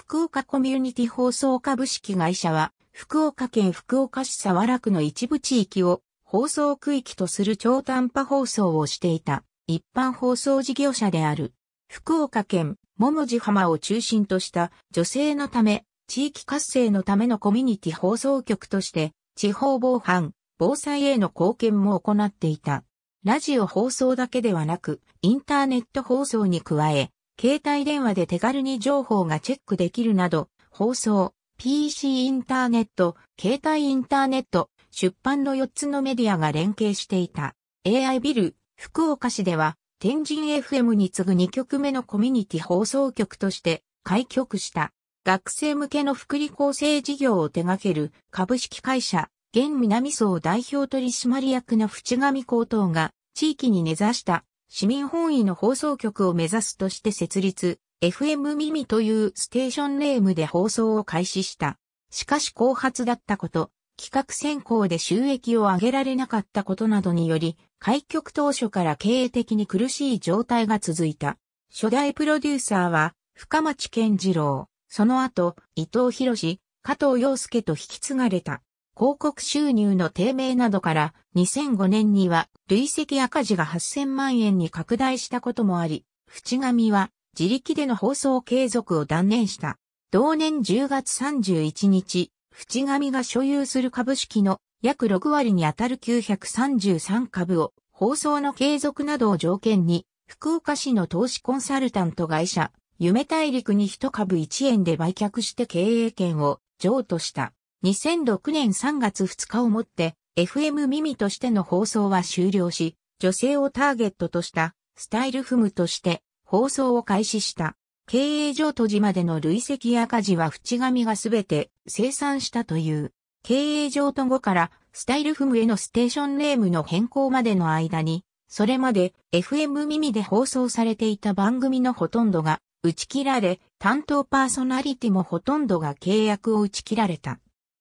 福岡コミュニティ放送株式会社は、福岡県福岡市沢良区の一部地域を放送区域とする超短波放送をしていた一般放送事業者である。福岡県、桃地浜を中心とした女性のため、地域活性のためのコミュニティ放送局として、地方防犯、防災への貢献も行っていた。ラジオ放送だけではなく、インターネット放送に加え、携帯電話で手軽に情報がチェックできるなど、放送、PC インターネット、携帯インターネット、出版の4つのメディアが連携していた。AI ビル、福岡市では、天神 FM に次ぐ2曲目のコミュニティ放送局として開局した。学生向けの福利厚生事業を手掛ける株式会社、現南総代表取締役の淵上高等が地域に根ざした市民本位の放送局を目指すとして設立、FM 耳というステーションネームで放送を開始した。しかし後発だったこと、企画選考で収益を上げられなかったことなどにより、開局当初から経営的に苦しい状態が続いた。初代プロデューサーは、深町健次郎、その後、伊藤博士、加藤洋介と引き継がれた。広告収入の低迷などから2005年には累積赤字が8000万円に拡大したこともあり、淵上は自力での放送継続を断念した。同年10月31日、淵上が所有する株式の約6割にあたる933株を放送の継続などを条件に、福岡市の投資コンサルタント会社、夢大陸に1株1円で売却して経営権を譲渡した。2006年3月2日をもって FM 耳としての放送は終了し、女性をターゲットとしたスタイルフムとして放送を開始した。経営上閉じまでの累積赤字は淵紙がすべて生産したという。経営上と後からスタイルフムへのステーションネームの変更までの間に、それまで FM 耳で放送されていた番組のほとんどが打ち切られ、担当パーソナリティもほとんどが契約を打ち切られた。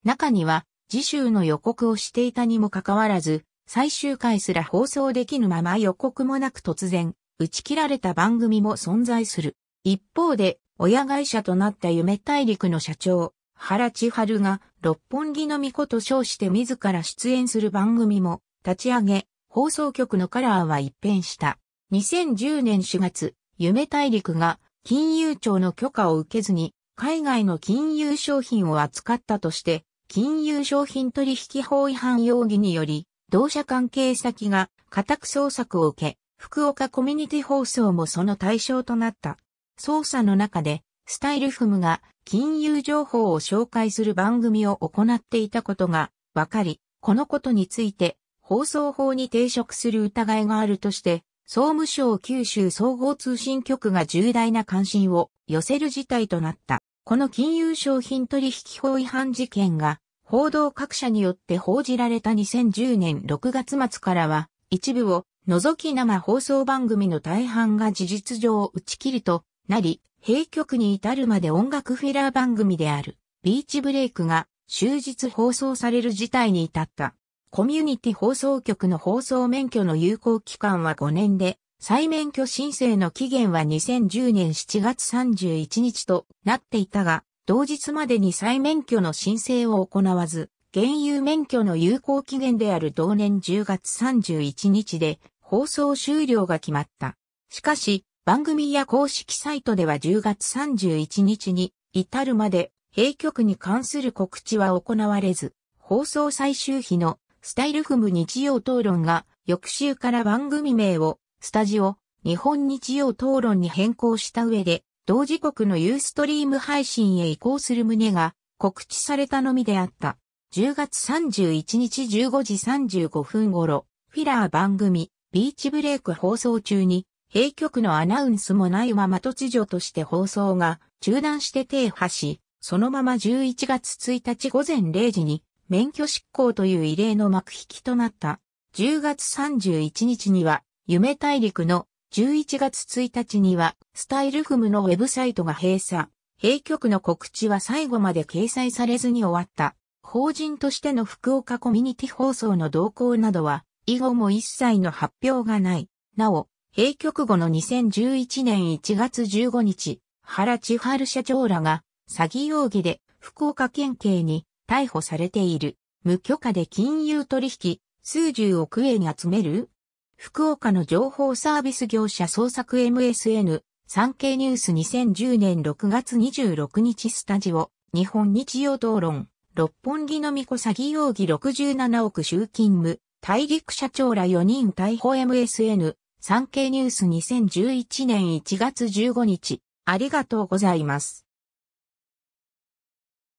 中には次週の予告をしていたにもかかわらず、最終回すら放送できぬまま予告もなく突然、打ち切られた番組も存在する。一方で、親会社となった夢大陸の社長、原千春が、六本木の巫女と称して自ら出演する番組も、立ち上げ、放送局のカラーは一変した。2010年4月、夢大陸が、金融庁の許可を受けずに、海外の金融商品を扱ったとして、金融商品取引法違反容疑により、同社関係先が家宅捜索を受け、福岡コミュニティ放送もその対象となった。捜査の中で、スタイルフムが金融情報を紹介する番組を行っていたことが分かり、このことについて放送法に抵触する疑いがあるとして、総務省九州総合通信局が重大な関心を寄せる事態となった。この金融商品取引法違反事件が報道各社によって報じられた2010年6月末からは一部を除き生放送番組の大半が事実上打ち切りとなり、閉局に至るまで音楽フェラー番組であるビーチブレイクが終日放送される事態に至った。コミュニティ放送局の放送免許の有効期間は5年で、再免許申請の期限は2010年7月31日となっていたが、同日までに再免許の申請を行わず、現有免許の有効期限である同年10月31日で放送終了が決まった。しかし、番組や公式サイトでは10月31日に至るまで、閉局に関する告知は行われず、放送最終日のスタイルフム日曜討論が翌週から番組名をスタジオ、日本日曜討論に変更した上で、同時刻のユーストリーム配信へ移行する旨が告知されたのみであった。10月31日15時35分頃、フィラー番組、ビーチブレイク放送中に、閉局のアナウンスもないまま突如として放送が中断して停波し、そのまま11月1日午前0時に免許執行という異例の幕引きとなった。10月31日には夢大陸の11月1日には、スタイルフムのウェブサイトが閉鎖。閉局の告知は最後まで掲載されずに終わった。法人としての福岡コミュニティ放送の動向などは、以後も一切の発表がない。なお、閉局後の2011年1月15日、原千春社長らが、詐欺容疑で福岡県警に逮捕されている。無許可で金融取引、数十億円集める福岡の情報サービス業者創作 MSN、産経ニュース2010年6月26日スタジオ、日本日曜討論、六本木の巫女詐欺容疑67億集勤務、大陸社長ら4人逮捕 MSN、産経ニュース2011年1月15日、ありがとうございます。